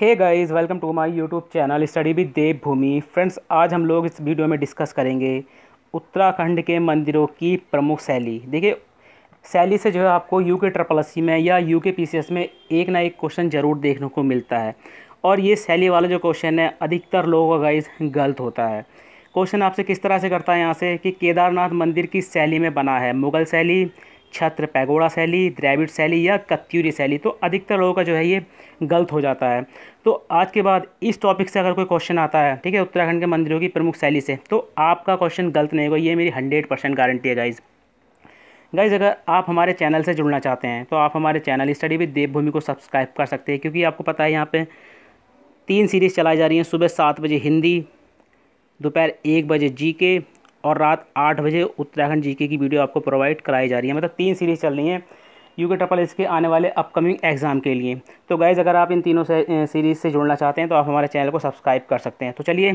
hey guys welcome to my YouTube channel study with Devbhoomi friends आज हम लोग इस वीडियो में डिस्कस करेंगे उत्तराखंड के मंदिरों की प्रमुख शैली देखिए शैली से जो है आपको यू के ट्रिपल सी में या यू के पी में एक ना एक क्वेश्चन ज़रूर देखने को मिलता है और ये शैली वाला जो क्वेश्चन है अधिकतर लोगों का गाइज गलत होता है क्वेश्चन आपसे किस तरह से करता है यहाँ से कि केदारनाथ मंदिर किस शैली में बना है मुग़ल शैली छत्र पैगोड़ा शैली द्रैविड शैली या कत्यूरी शैली तो अधिकतर लोगों का जो है ये गलत हो जाता है तो आज के बाद इस टॉपिक से अगर कोई क्वेश्चन आता है ठीक है उत्तराखंड के मंदिरों की प्रमुख शैली से तो आपका क्वेश्चन गलत नहीं होगा ये मेरी हंड्रेड परसेंट गारंटी है गाइज़ गाइज अगर आप हमारे चैनल से जुड़ना चाहते हैं तो आप हमारे चैनल स्टडी विद देवभूमि को सब्सक्राइब कर सकते हैं क्योंकि आपको पता है यहाँ पर तीन सीरीज़ चलाई जा रही हैं सुबह सात बजे हिंदी दोपहर एक बजे जी के और रात आठ बजे उत्तराखंड जीके की वीडियो आपको प्रोवाइड कराई जा रही है मतलब तीन सीरीज़ चल रही हैं यू के टपल इसके आने वाले अपकमिंग एग्ज़ाम के लिए तो गाइज़ अगर आप इन तीनों से सीरीज़ से जुड़ना चाहते हैं तो आप हमारे चैनल को सब्सक्राइब कर सकते हैं तो चलिए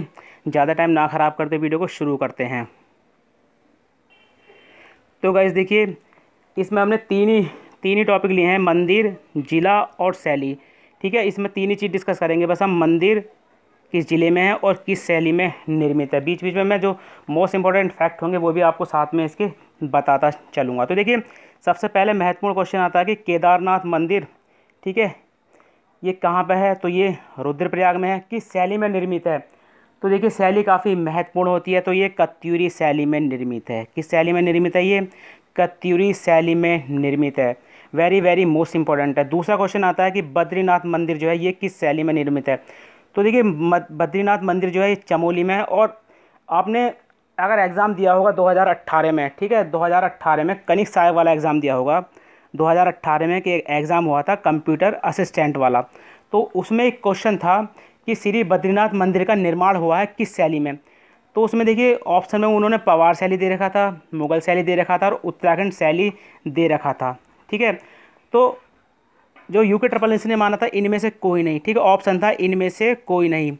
ज़्यादा टाइम ना ख़राब करते वीडियो को शुरू करते हैं तो गाइज़ देखिए इसमें हमने तीन ही तीन ही टॉपिक लिए हैं मंदिर जिला और शैली ठीक है इसमें तीन ही चीज़ डिस्कस करेंगे बस हम मंदिर किस ज़िले में है और किस शैली में निर्मित है बीच बीच में मैं जो मोस्ट इंपॉर्टेंट फैक्ट होंगे वो भी आपको साथ में इसके बताता चलूँगा तो देखिए सबसे पहले महत्वपूर्ण क्वेश्चन आता है कि केदारनाथ मंदिर ठीक है ये कहाँ पर है तो ये रुद्रप्रयाग में है किस शैली में निर्मित है तो देखिए शैली काफ़ी महत्वपूर्ण होती है तो ये कत्यूरी शैली में निर्मित है किस शैली में निर्मित है ये कत्यूरी शैली में निर्मित है वेरी वेरी मोस्ट इंपॉर्टेंट है दूसरा क्वेश्चन आता है कि बद्रीनाथ मंदिर जो है ये किस शैली में निर्मित है तो देखिए बद्रीनाथ मंदिर जो है चमोली में है और आपने अगर एग्ज़ाम दिया होगा 2018 में ठीक है 2018 में कनिक साहब वाला एग्ज़ाम दिया होगा 2018 में कि एग्ज़ाम हुआ था कंप्यूटर असिस्टेंट वाला तो उसमें एक क्वेश्चन था कि श्री बद्रीनाथ मंदिर का निर्माण हुआ है किस शैली में तो उसमें देखिए ऑप्शन में उन्होंने पवार शैली दे रखा था मुगल शैली दे रखा था और उत्तराखंड शैली दे रखा था ठीक है तो जो यू के ट्रिपल एस ने माना था इनमें से कोई नहीं ठीक है ऑप्शन था इनमें से कोई नहीं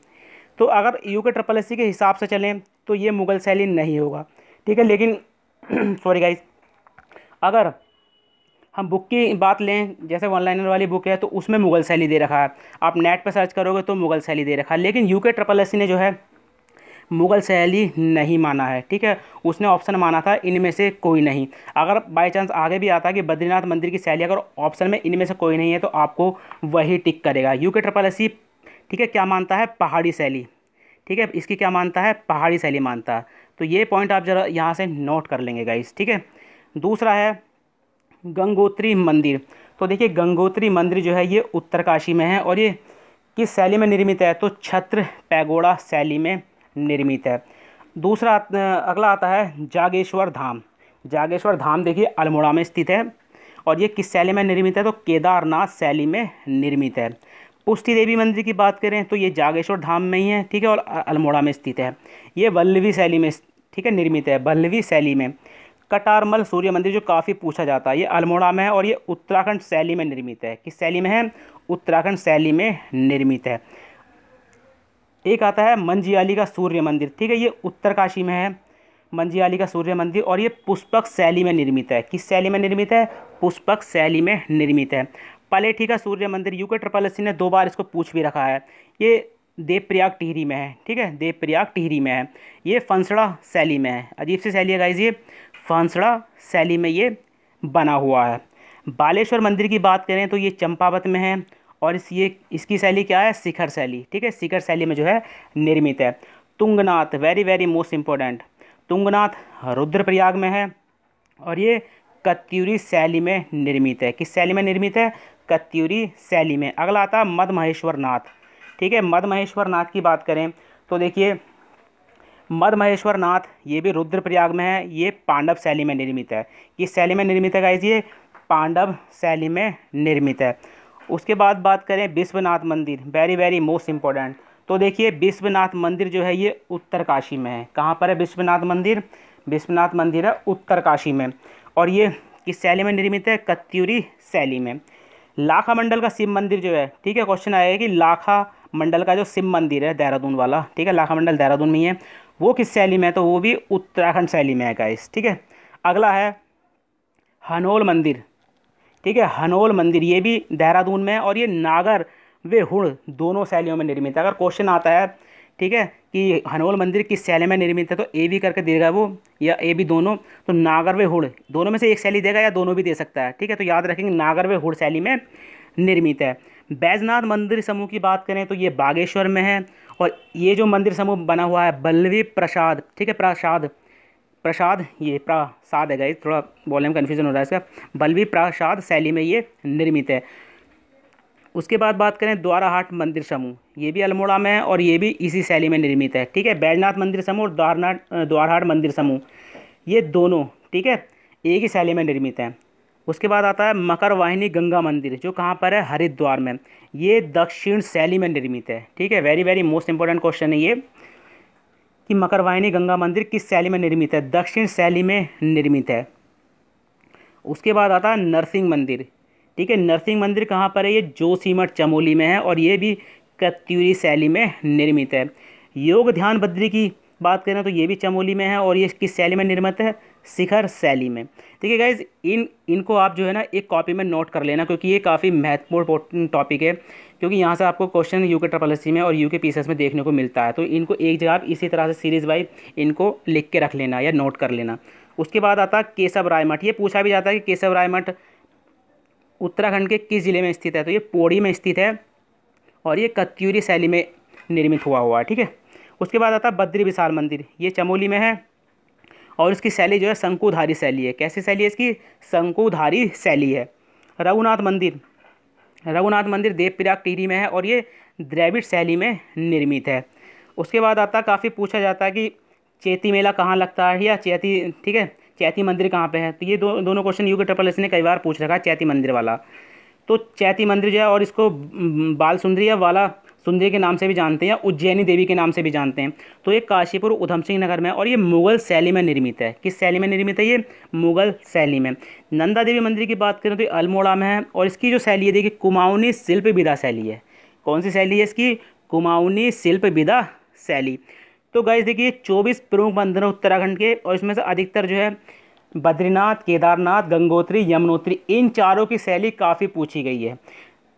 तो अगर यू के ट्रिपल एस के हिसाब से चलें तो ये मुग़ल शैली नहीं होगा ठीक है लेकिन सॉरी गाइज अगर हम बुक की बात लें जैसे वन लाइनर वाली बुक है तो उसमें मुग़ल शैली दे रखा है आप नेट पर सर्च करोगे तो मुग़ल शैली दे रखा है लेकिन यू के ट्रिपल एस ने जो है मुग़ल शैली नहीं माना है ठीक है उसने ऑप्शन माना था इनमें से कोई नहीं अगर बाई चांस आगे भी आता कि बद्रीनाथ मंदिर की शैली अगर ऑप्शन में इनमें से कोई नहीं है तो आपको वही टिक करेगा यू के ट्रिपल एस ठीक है क्या मानता है पहाड़ी शैली ठीक है इसकी क्या मानता है पहाड़ी शैली मानता है तो ये पॉइंट आप जरा यहाँ से नोट कर लेंगे गाइस ठीक है दूसरा है गंगोत्री मंदिर तो देखिए गंगोत्री मंदिर जो है ये उत्तरकाशी में है और ये किस शैली में निर्मित है तो छत्र पैगोड़ा शैली में निर्मित है दूसरा अगला आता है जागेश्वर धाम जागेश्वर धाम देखिए अल्मोड़ा में स्थित है और ये किस शैली में निर्मित है तो केदारनाथ शैली में निर्मित है पुष्टि देवी मंदिर की बात करें तो ये जागेश्वर धाम में ही है ठीक है और अल्मोड़ा में स्थित है ये वल्लवी शैली में ठीक है निर्मित है वल्लवी शैली में कटारमल सूर्य मंदिर जो काफ़ी पूछा जाता है ये अल्मोड़ा में है और ये उत्तराखंड शैली में निर्मित है किस शैली में है उत्तराखंड शैली में निर्मित है एक आता है मंजियाली का सूर्य मंदिर ठीक है ये उत्तरकाशी में है मंजियाली का सूर्य मंदिर और ये पुष्पक शैली में निर्मित है किस शैली में निर्मित है पुष्पक शैली में निर्मित है पलेठी का सूर्य मंदिर यू के ट्रिपल एस ने दो बार इसको पूछ भी रखा है ये देवप्रयाग टिहरी में है ठीक है देवप्रयाग टिहरी में है ये फंसड़ा शैली में है अजीब सी शैली है गाइज ये फंसड़ा शैली में ये बना हुआ है बालेश्वर मंदिर की बात करें तो ये चंपावत में है और इस ये इसकी शैली क्या है शिखर शैली ठीक है शिखर शैली में जो है निर्मित है Tungnath very very most important Tungnath Rudraprayag में है और ये कत्यूरी शैली में निर्मित है किस शैली में निर्मित है कत्यूरी शैली में अगला आता है मध महेश्वर नाथ ठीक है मध महेश्वर नाथ की बात करें तो देखिए मध महेश्वर नाथ ये भी रुद्रप्रयाग में है ये पांडव शैली में निर्मित है किस शैली में निर्मित है गाइज पांडव शैली में निर्मित है उसके बाद बात करें विश्वनाथ मंदिर वेरी वेरी मोस्ट इम्पॉर्टेंट तो देखिए विश्वनाथ मंदिर जो है ये उत्तरकाशी में है कहाँ पर है विश्वनाथ मंदिर विश्वनाथ मंदिर है उत्तरकाशी में और ये किस शैली में निर्मित है कत्यूरी शैली में लाखा मंडल का शिव मंदिर जो है ठीक है क्वेश्चन आएगा कि लाखा मंडल का जो शिव मंदिर है देहरादून वाला ठीक है लाखा मंडल देहरादून में ही है वो किस शैली में है तो वो भी उत्तराखंड शैली में है गाइस ठीक है अगला है हनोल मंदिर ठीक है हनोल मंदिर ये भी देहरादून में है और ये नागर वे हुड़ दोनों शैलियों में निर्मित है अगर क्वेश्चन आता है ठीक है कि हनोल मंदिर किस शैली में निर्मित है तो ए भी करके देगा वो या ए भी दोनों तो नागर वे हुड़ दोनों में से एक शैली देगा या दोनों भी दे सकता है ठीक है तो याद रखेंगे नागर वे हुड़ शैली में निर्मित है बैजनाथ मंदिर समूह की बात करें तो ये बागेश्वर में है और ये जो मंदिर समूह बना हुआ है बल्लवी प्रसाद ठीक है प्रसाद प्रसाद ये प्रसाद है गई थोड़ा बोलने में कन्फ्यूजन हो रहा है इसका बल्बी प्रसाद शैली में ये निर्मित है उसके बाद बात करें द्वाराहाट मंदिर समूह ये भी अल्मोड़ा में है और ये भी इसी शैली में निर्मित है ठीक है बैजनाथ मंदिर समूह और द्वारनाथ द्वारहाट मंदिर समूह ये दोनों ठीक है एक ही शैली में निर्मित है उसके बाद आता है मकर वाहिनी गंगा मंदिर जो कहाँ पर है हरिद्वार में ये दक्षिण शैली में निर्मित है ठीक है very very most important question है ये कि मकरवाहिनी गंगा मंदिर किस शैली में निर्मित है दक्षिण शैली में निर्मित है उसके बाद आता है नरसिंह मंदिर ठीक है नरसिंह मंदिर कहाँ पर है ये जोशीमठ चमोली में है और ये भी कत्यूरी शैली में निर्मित है योग ध्यान बद्री की बात करें तो ये भी चमोली में है और ये किस शैली में निर्मित है शिखर शैली में ठीक है गाइज इन इनको आप जो है ना एक कॉपी में नोट कर लेना क्योंकि ये काफ़ी महत्वपूर्ण टॉपिक है क्योंकि यहाँ से आपको क्वेश्चन यू के ट्रिपल में और यू के पीसेस में देखने को मिलता है तो इनको एक जगह आप इसी तरह से सीरीज़ वाइज इनको लिख के रख लेना या नोट कर लेना उसके बाद आता है केशव राय मठ ये पूछा भी जाता है कि केशव राय मठ उत्तराखंड के किस ज़िले में स्थित है तो ये पौड़ी में स्थित है और ये कत्यूरी शैली में निर्मित हुआ हुआ है ठीक है उसके बाद आता है बद्री विशाल मंदिर ये चमोली में है और इसकी शैली जो है शंकुधारी शैली है कैसी शैली है इसकी शंकुधारी शैली है रघुनाथ मंदिर रघुनाथ मंदिर देवप्रयाग टीरी में है और ये द्रविड़ शैली में निर्मित है उसके बाद आता काफ़ी पूछा जाता है कि चेती मेला कहाँ लगता है या चैती ठीक है चैती मंदिर कहाँ पे है तो ये दो दोनों question U K triple S ने कई बार पूछ रखा है चैती मंदिर वाला तो चैती मंदिर जो है और इसको बाल सुंदरी या वाला सुंदरी के नाम से भी जानते हैं या उज्जैनी देवी के नाम से भी जानते हैं तो ये काशीपुर उधम सिंह नगर में और ये मुगल शैली में निर्मित है किस शैली में निर्मित है ये मुगल शैली में नंदा देवी मंदिर की बात करें तो ये अल्मोड़ा में है और इसकी जो शैली है देखिए कुमाऊनी शिल्प विदा शैली है कौन सी शैली है इसकी कुमाऊनी शिल्प विदा शैली तो गाइज देखिए चौबीस प्रमुख मंदिर हैं उत्तराखंड के और इसमें से अधिकतर जो है बद्रीनाथ केदारनाथ गंगोत्री यमुनोत्री इन चारों की शैली काफ़ी पूछी गई है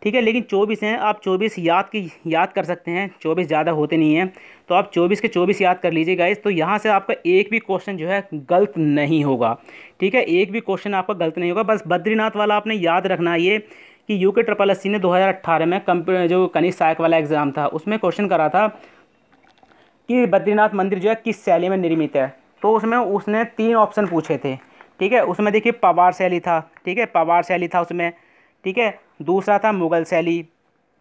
ठीक है लेकिन चौबीस हैं आप चौबीस याद की याद कर सकते हैं चौबीस ज़्यादा होते नहीं हैं तो आप चौबीस के चौबीस याद कर लीजिए गाइज तो यहाँ से आपका एक भी क्वेश्चन जो है गलत नहीं होगा ठीक है एक भी क्वेश्चन आपका गलत नहीं होगा बस बद्रीनाथ वाला आपने याद रखना ये कि यू के ट्रिपल एस सी ने 2018 में कम जो कनिष्ठ सहायक वाला एग्ज़ाम था उसमें क्वेश्चन करा था कि बद्रीनाथ मंदिर जो है किस शैली में निर्मित है तो उसमें उसने तीन ऑप्शन पूछे थे ठीक है उसमें देखिए पवार शैली था ठीक है पवार शैली था उसमें ठीक है दूसरा था मुग़ल शैली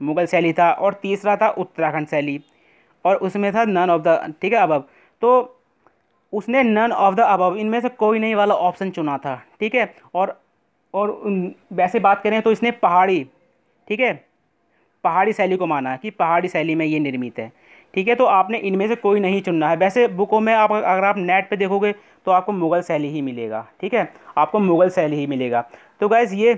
मुग़ल शैली था और तीसरा था उत्तराखंड शैली और उसमें था नन ऑफ द ठीक है अबब तो उसने नन ऑफ द अबब इनमें से कोई नहीं वाला ऑप्शन चुना था ठीक है और और वैसे बात करें तो इसने पहाड़ी ठीक है पहाड़ी शैली को माना है कि पहाड़ी शैली में ये निर्मित है ठीक है तो आपने इनमें से कोई नहीं चुनना है वैसे बुकों में आप अगर आप नेट पे देखोगे तो आपको मुग़ल शैली ही मिलेगा ठीक है आपको मुग़ल शैली ही मिलेगा तो गैज़ ये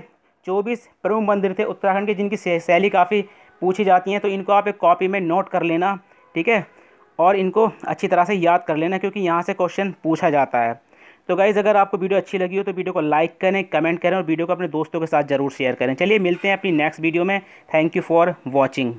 चौबीस प्रमुख मंदिर थे उत्तराखंड के जिनकी शैली काफ़ी पूछी जाती हैं तो इनको आप एक कॉपी में नोट कर लेना ठीक है और इनको अच्छी तरह से याद कर लेना क्योंकि यहाँ से क्वेश्चन पूछा जाता है तो गाइज़ अगर आपको वीडियो अच्छी लगी हो तो वीडियो को लाइक करें कमेंट करें और वीडियो को अपने दोस्तों के साथ ज़रूर शेयर करें चलिए मिलते हैं अपनी नेक्स्ट वीडियो में थैंक यू फॉर वॉचिंग